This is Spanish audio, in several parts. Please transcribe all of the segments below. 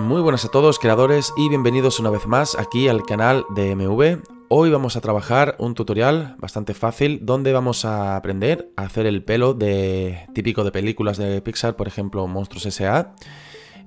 Muy buenas a todos creadores y bienvenidos una vez más aquí al canal de MV. Hoy vamos a trabajar un tutorial bastante fácil donde vamos a aprender a hacer el pelo de típico de películas de Pixar, por ejemplo Monstruos S.A.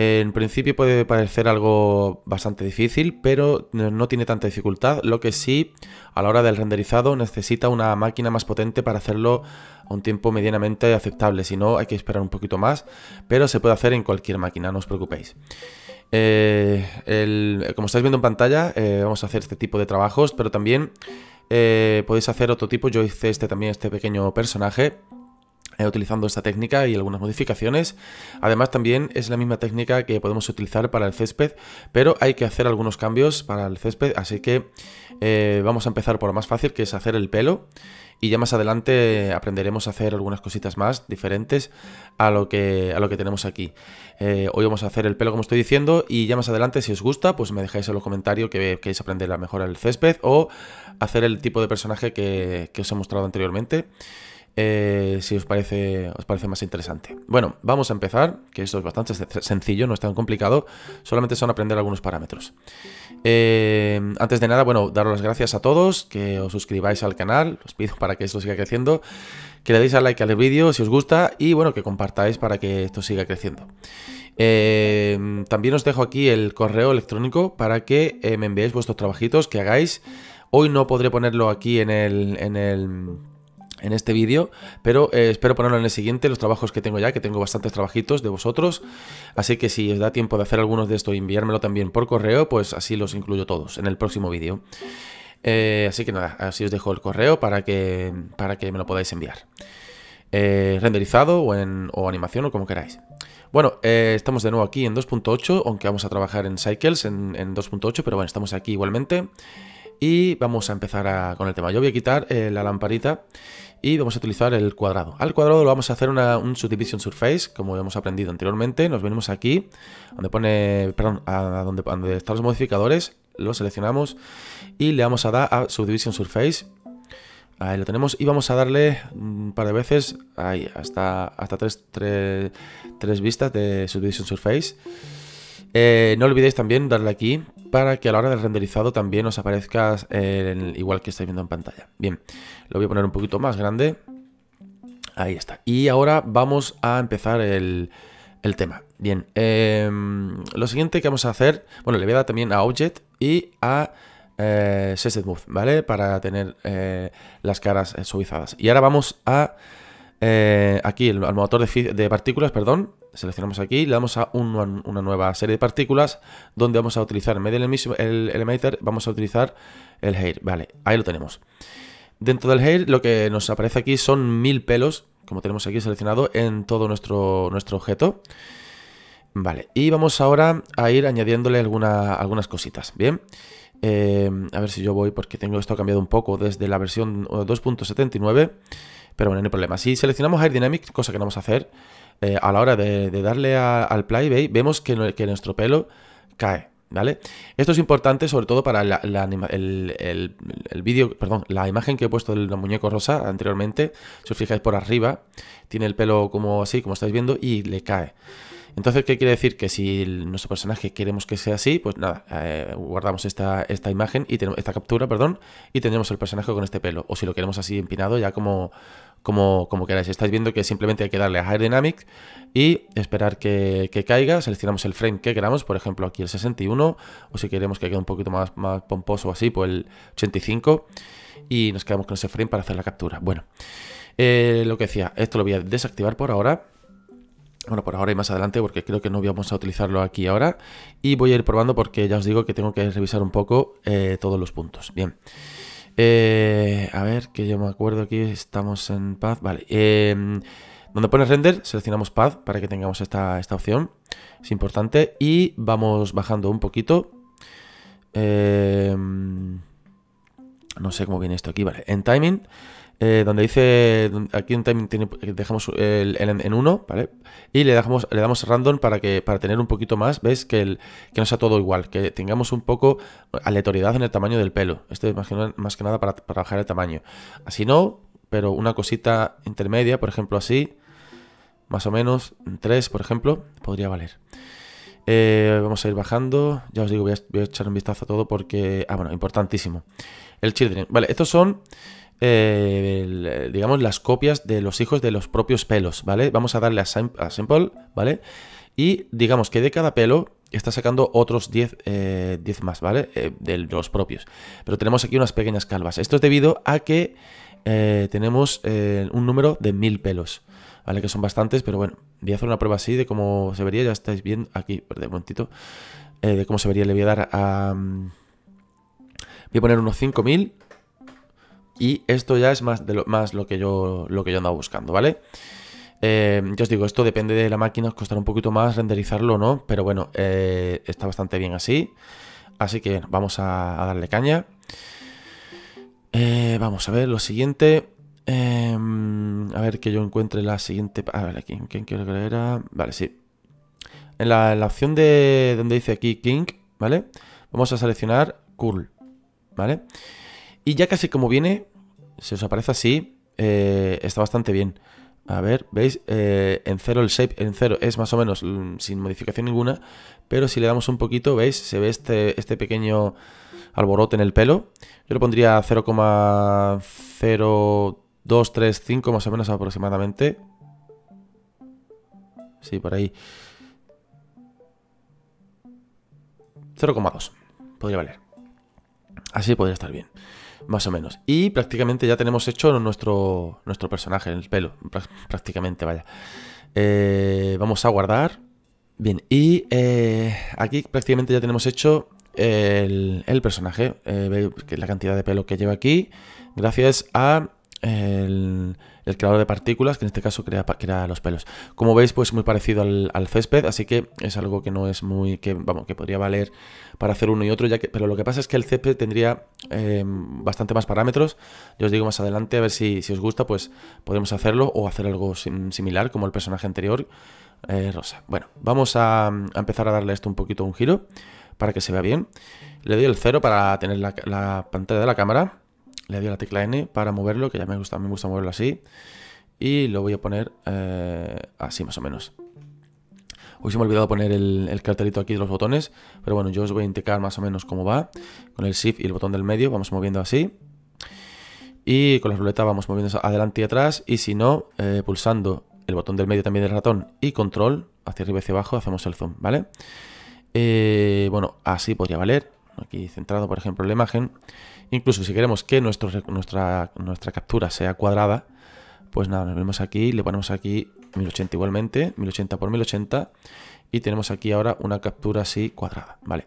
En principio puede parecer algo bastante difícil, pero no tiene tanta dificultad, lo que sí, a la hora del renderizado necesita una máquina más potente para hacerlo a un tiempo medianamente aceptable, si no hay que esperar un poquito más, pero se puede hacer en cualquier máquina, no os preocupéis. Eh, como estáis viendo en pantalla, eh, vamos a hacer este tipo de trabajos, pero también eh, podéis hacer otro tipo, yo hice este también, este pequeño personaje, eh, utilizando esta técnica y algunas modificaciones. Además también es la misma técnica que podemos utilizar para el césped, pero hay que hacer algunos cambios para el césped, así que eh, vamos a empezar por lo más fácil que es hacer el pelo y ya más adelante aprenderemos a hacer algunas cositas más diferentes a lo que, a lo que tenemos aquí. Eh, hoy vamos a hacer el pelo como estoy diciendo y ya más adelante si os gusta pues me dejáis en los comentarios que queréis aprender a mejorar el césped o hacer el tipo de personaje que os he mostrado anteriormente. Eh, si os parece, os parece más interesante. Bueno, vamos a empezar, que esto es bastante sencillo, no es tan complicado, solamente son aprender algunos parámetros. Eh, antes de nada, bueno, daros las gracias a todos, que os suscribáis al canal, os pido para que esto siga creciendo, que le deis a like al vídeo si os gusta y bueno, que compartáis para que esto siga creciendo. Eh, también os dejo aquí el correo electrónico para que me enviéis vuestros trabajitos que hagáis. Hoy no podré ponerlo aquí En el en este vídeo, pero eh, espero ponerlo en el siguiente, los trabajos que tengo ya, que tengo bastantes trabajitos de vosotros, así que si os da tiempo de hacer algunos de estos y enviármelo también por correo, pues así los incluyo todos en el próximo vídeo. Eh, así que nada, así os dejo el correo para que, para que me lo podáis enviar. Eh, renderizado o, animación o como queráis. Bueno, estamos de nuevo aquí en 2.8, aunque vamos a trabajar en Cycles en, 2.8, pero bueno, estamos aquí igualmente. Y vamos a empezar con el tema. Yo voy a quitar la lamparita y vamos a utilizar el cuadrado. Al cuadrado lo vamos a hacer un subdivision surface, como hemos aprendido anteriormente. Nos venimos aquí, donde pone, perdón, a donde, están los modificadores, lo seleccionamos y le vamos a dar a subdivision surface. Ahí lo tenemos y vamos a darle un par de veces, hasta, hasta tres, tres vistas de subdivision surface. Eh, no olvidéis también darle aquí para que a la hora del renderizado también os aparezca eh, igual que estáis viendo en pantalla. Bien, lo voy a poner un poquito más grande. Ahí está. Y ahora vamos a empezar el, tema. Bien, em, lo siguiente que vamos a hacer, bueno, le voy a dar también a Object y a eh, ¿vale? Para tener eh, las caras suavizadas. Y ahora vamos a, aquí, el, al motor de partículas, perdón, seleccionamos aquí, le damos a una nueva serie de partículas donde vamos a utilizar en medio del el emitter vamos a utilizar el Hair. Vale, ahí lo tenemos. Dentro del Hair lo que nos aparece aquí son mil pelos, como tenemos aquí seleccionado en todo nuestro, nuestro objeto. Vale, y vamos ahora a ir añadiéndole algunas cositas, ¿bien? Eh, a ver si yo voy, porque tengo esto cambiado un poco desde la versión 2.79, eh, pero bueno, no hay problema. Si seleccionamos hair Dynamic, cosa que no vamos a hacer, eh, a la hora de, darle al play, vemos que, nuestro pelo cae. ¿Vale? Esto es importante sobre todo para la, el, vídeo, perdón, la imagen que he puesto del muñeco rosa anteriormente, si os fijáis por arriba, tiene el pelo como así, como estáis viendo, y le cae. Entonces, ¿qué quiere decir? Que si nuestro personaje queremos que sea así, pues nada, eh, guardamos esta, esta imagen y tenemos esta captura, perdón, y tenemos el personaje con este pelo. O si lo queremos así empinado, ya como, como, como queráis. Estáis viendo que simplemente hay que darle a y esperar que, que, caiga. Seleccionamos el frame que queramos, por ejemplo, aquí el 61, o si queremos que quede un poquito más, pomposo o así, pues el 85. Y nos quedamos con ese frame para hacer la captura. Bueno, eh, lo que decía, esto lo voy a desactivar por ahora bueno, por ahora y más adelante, porque creo que no vamos a utilizarlo aquí ahora. Y voy a ir probando porque ya os digo que tengo que revisar un poco eh, todos los puntos. Bien. Eh, a ver, que yo me acuerdo aquí, estamos en path. Vale. Em, donde pone render, seleccionamos path para que tengamos esta, esta opción. Es importante. Y vamos bajando un poquito. Em, no sé cómo viene esto aquí, vale. En timing eh, donde dice aquí eh, dejamos el, en 1, ¿vale? Y le le damos random para que para tener un poquito más, ¿ves? Que, el, que no sea todo igual, que tengamos un poco aleatoriedad en el tamaño del pelo. Esto es más que, nada para, bajar el tamaño. Así no, pero una cosita intermedia, por ejemplo, así, más o menos, 3, por ejemplo, podría valer. Eh, vamos a ir bajando. Ya os digo, voy a, voy a, echar un vistazo a todo porque. Ah, bueno, importantísimo. El children. Vale, estos son eh, digamos, las copias de los hijos de los propios pelos, ¿vale? Vamos a darle a, sample, Simple, ¿vale? Y digamos que de cada pelo está sacando otros 10, eh, más, ¿vale? Eh, de los propios. Pero tenemos aquí unas pequeñas calvas. Esto es debido a que tenemos un número de 1000 pelos, ¿vale? Que son bastantes, pero bueno, voy a hacer una prueba así de cómo se vería. Ya estáis viendo aquí, de un momentito, de cómo se vería. Le voy a dar a... Mm, voy a poner unos 5000 y esto ya es más, de lo, más lo, que yo, lo que yo andaba buscando, ¿vale? Eh, yo os digo, esto depende de la máquina, os costará un poquito más renderizarlo o no, pero bueno, eh, está bastante bien así. Así que vamos a, darle caña. Eh, vamos a ver lo siguiente. Em, a ver que yo encuentre la siguiente... A ver, aquí, ¿quién quiero Vale, sí. En la, la opción de donde dice aquí King, ¿vale? Vamos a seleccionar Cool, ¿vale? vale y ya casi como viene, se os aparece así, eh, está bastante bien. A ver, ¿veis? Eh, en cero el shape, en cero es más o menos mm, sin modificación ninguna, pero si le damos un poquito, ¿veis? Se ve este, este pequeño alborote en el pelo. Yo lo pondría 0,0235 más o menos aproximadamente. Sí, por ahí. 0,2. Podría valer. Así podría estar bien más o menos. Y prácticamente ya tenemos hecho nuestro, nuestro personaje, el pelo, prácticamente, vaya. Eh, vamos a guardar. Bien, y eh, aquí prácticamente ya tenemos hecho el, personaje, eh, la cantidad de pelo que lleva aquí, gracias a el creador de partículas, que en este caso crea, los pelos. Como veis, pues muy parecido al, césped, así que es algo que no es muy, que vamos, que podría valer para hacer uno y otro, ya que, pero lo que pasa es que el césped tendría em, bastante más parámetros. Yo os digo más adelante, a ver si, si os gusta, pues podemos hacerlo o hacer algo similar, como el personaje anterior, eh, Rosa. Bueno, vamos a, empezar a darle esto un poquito un giro para que se vea bien. Le doy el cero para tener la, pantalla de la cámara le doy a la tecla N para moverlo, que ya me gusta, me gusta moverlo así. Y lo voy a poner eh, así más o menos. Hoy se me ha olvidado poner el, cartelito aquí de los botones, pero bueno, yo os voy a indicar más o menos cómo va. Con el Shift y el botón del medio vamos moviendo así. Y con la ruleta vamos moviendo adelante y atrás. Y si no, eh, pulsando el botón del medio también del ratón y control, hacia arriba y hacia abajo, hacemos el zoom, ¿vale? Eh, bueno, así podría valer aquí centrado por ejemplo la imagen, incluso si queremos que nuestra, nuestra captura sea cuadrada, pues nada, nos vemos aquí, le ponemos aquí 1080 igualmente, 1080 por 1080 y tenemos aquí ahora una captura así cuadrada, ¿vale?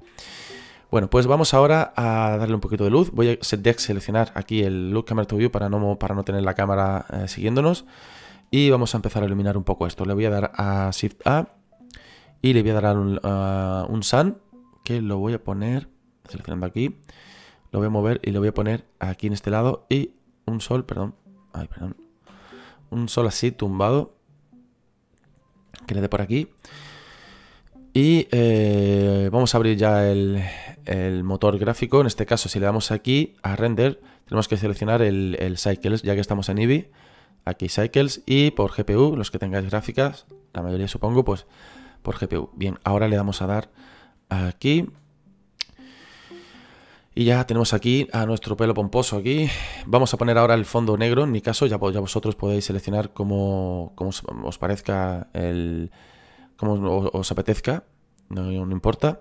Bueno, pues vamos ahora a darle un poquito de luz. Voy a seleccionar aquí el Look Camera to View para no, para no tener la cámara eh, siguiéndonos. Y vamos a empezar a iluminar un poco esto. Le voy a dar a Shift A y le voy a dar ah, un Sun, que lo voy a poner seleccionando aquí, lo voy a mover y lo voy a poner aquí en este lado y un sol, perdón, ay, perdón, un sol así tumbado que le dé por aquí. Y eh, vamos a abrir ya el, motor gráfico. En este caso, si le damos aquí a render, tenemos que seleccionar el, Cycles, ya que estamos en IBI. Aquí Cycles y por GPU, los que tengáis gráficas, la mayoría supongo, pues por GPU. Bien, ahora le damos a dar aquí y ya tenemos aquí a nuestro pelo pomposo aquí. Vamos a poner ahora el fondo negro, en mi caso, ya, vosotros podéis seleccionar como, os parezca el... como os apetezca, no, importa.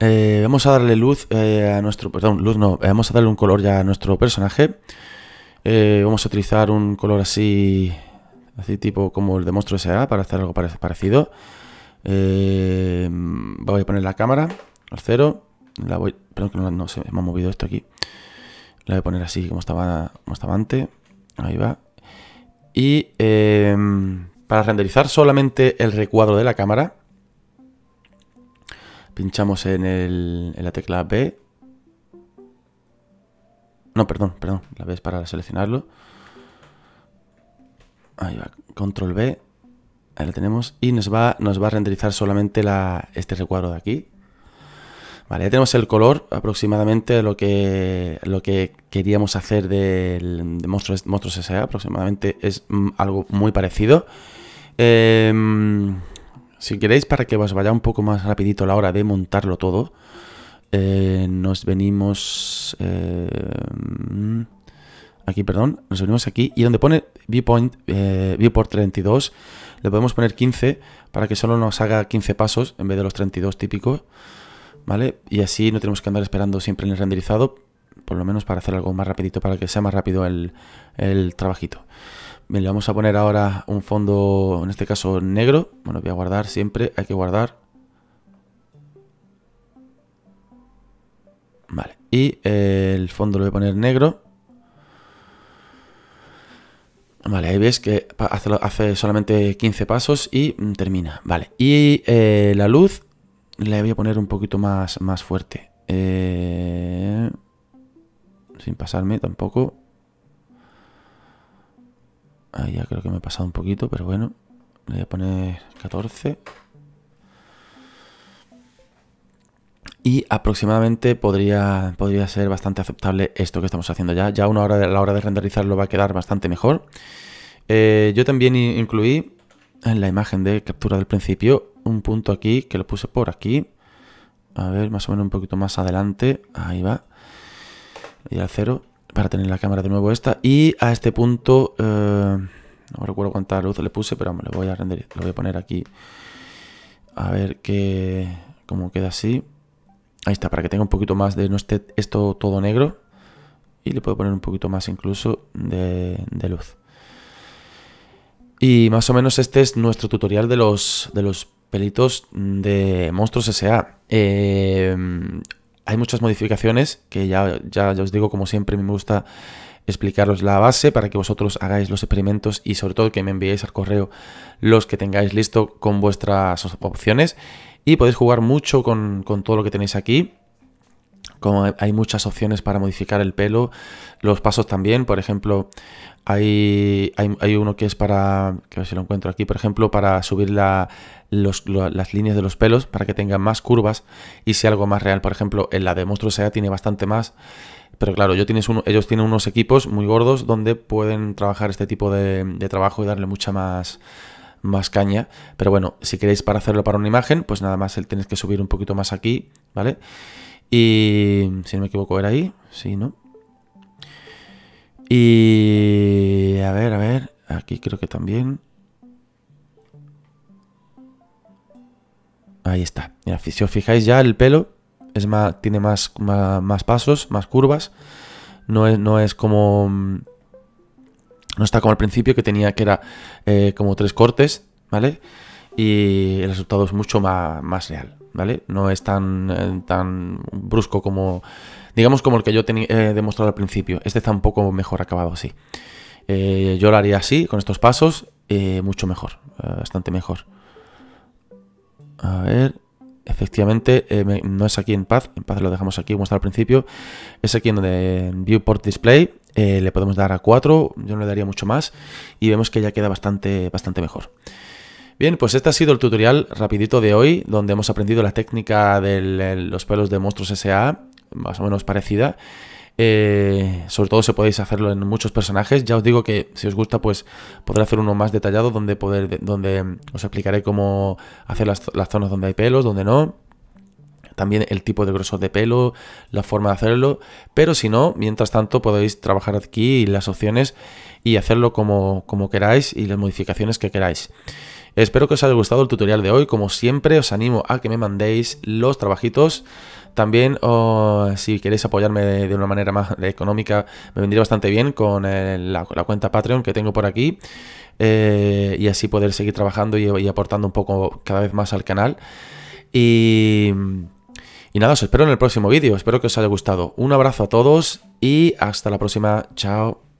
Eh, vamos a darle luz eh, a nuestro... Perdón, luz no. Eh, vamos a darle un color ya a nuestro personaje. vamos a utilizar un color así... Así tipo como el de Monstruo S.A. para hacer algo parecido. voy a poner la cámara al cero. La voy... Perdón que no, no se me movido esto aquí. La voy a poner así como estaba, como estaba antes. Ahí va. Y em, para renderizar solamente el recuadro de la cámara, pinchamos en, la tecla B. No, perdón, perdón. La B es para seleccionarlo. Ahí va, control B. Ahí la tenemos. Y nos va, nos va a renderizar solamente la, este recuadro de aquí. Vale, ya tenemos el color aproximadamente lo que, lo que queríamos hacer de Monstruos, Monstruos S.A. Aproximadamente es mm, algo muy parecido. Em, si queréis, para que os vaya un poco más rapidito la hora de montarlo todo, eh, nos venimos... Em, aquí, perdón, nos venimos aquí y donde pone viewpoint, eh, viewport 32, le podemos poner 15 para que solo nos haga 15 pasos en vez de los 32 típicos. Y así no tenemos que andar esperando siempre en el renderizado, por lo menos para hacer algo más rapidito, para que sea más rápido el, trabajito. Bien, le vamos a poner ahora un fondo, en este caso negro. Bueno, voy a guardar siempre, hay que guardar. Vale, y eh, el fondo lo voy a poner negro. Vale, ahí ves que hace, solamente 15 pasos y mm, termina. Vale, y eh, la luz le voy a poner un poquito más, más fuerte. Eh, sin pasarme tampoco. Ahí ya creo que me he pasado un poquito, pero bueno. Le voy a poner 14. Y aproximadamente podría, podría ser bastante aceptable esto que estamos haciendo ya. Ya una hora a la hora de renderizarlo va a quedar bastante mejor. Eh, yo también incluí en la imagen de captura del principio un punto aquí que lo puse por aquí. A ver, más o menos un poquito más adelante. Ahí va. Y al cero. Para tener la cámara de nuevo esta. Y a este punto. Eh, no recuerdo cuánta luz le puse, pero me lo voy a render. Lo voy a poner aquí. A ver qué. cómo queda así. Ahí está, para que tenga un poquito más de. No esté esto todo negro. Y le puedo poner un poquito más incluso de, de luz. Y más o menos este es nuestro tutorial de los, de los pelitos de Monstruos S.A. Em, hay muchas modificaciones que ya, ya, os digo, como siempre, me gusta explicaros la base para que vosotros hagáis los experimentos y sobre todo que me enviéis al correo los que tengáis listo con vuestras opciones y podéis jugar mucho con, con todo lo que tenéis aquí como hay muchas opciones para modificar el pelo, los pasos también, por ejemplo, hay, hay, uno que es para, que a si lo encuentro aquí, por ejemplo, para subir las líneas de los pelos para que tengan más curvas y sea algo más real, por ejemplo, en la de Monstruo Sea tiene bastante más, pero claro, yo tienes ellos tienen unos equipos muy gordos donde pueden trabajar este tipo de, de trabajo y darle mucha más más caña. Pero bueno, si queréis para hacerlo para una imagen, pues nada más el tenéis que subir un poquito más aquí, ¿vale? Y si no me equivoco, era ahí. Sí, ¿no? Y a ver, a ver. Aquí creo que también. Ahí está. si os fijáis ya, el pelo es más, tiene más, más, pasos, más curvas. No es, no es como. No está como al principio que tenía que era eh, como tres cortes, ¿vale? y el resultado es mucho más, real, ¿vale? No es tan, eh, tan brusco como, digamos, como el que yo he demostrado al principio. Este está un poco mejor acabado así. Eh, yo lo haría así, con estos pasos, eh, mucho mejor, bastante mejor. A ver, efectivamente, no es aquí en Paz, en Paz lo dejamos aquí, como estaba al principio. Es aquí en donde Viewport Display le podemos dar a 4, yo no le daría mucho más, y vemos que ya queda bastante, bastante mejor. Bien, pues este ha sido el tutorial rapidito de hoy, donde hemos aprendido la técnica de los pelos de monstruos SA, más o menos parecida. Eh, sobre todo si podéis hacerlo en muchos personajes. Ya os digo que si os gusta, pues podré hacer uno más detallado donde, poder, donde os explicaré cómo hacer las, zonas donde hay pelos, donde no. También el tipo de grosor de pelo, la forma de hacerlo. Pero si no, mientras tanto podéis trabajar aquí las opciones y hacerlo como, como queráis y las modificaciones que queráis. Espero que os haya gustado el tutorial de hoy, como siempre os animo a que me mandéis los trabajitos. También oh, si queréis apoyarme de, una manera más económica me vendría bastante bien con eh, la, cuenta Patreon que tengo por aquí eh, y así poder seguir trabajando y, aportando un poco cada vez más al canal. Y nada, os espero en el próximo vídeo. Espero que os haya gustado. Un abrazo a todos y hasta la próxima. Chao.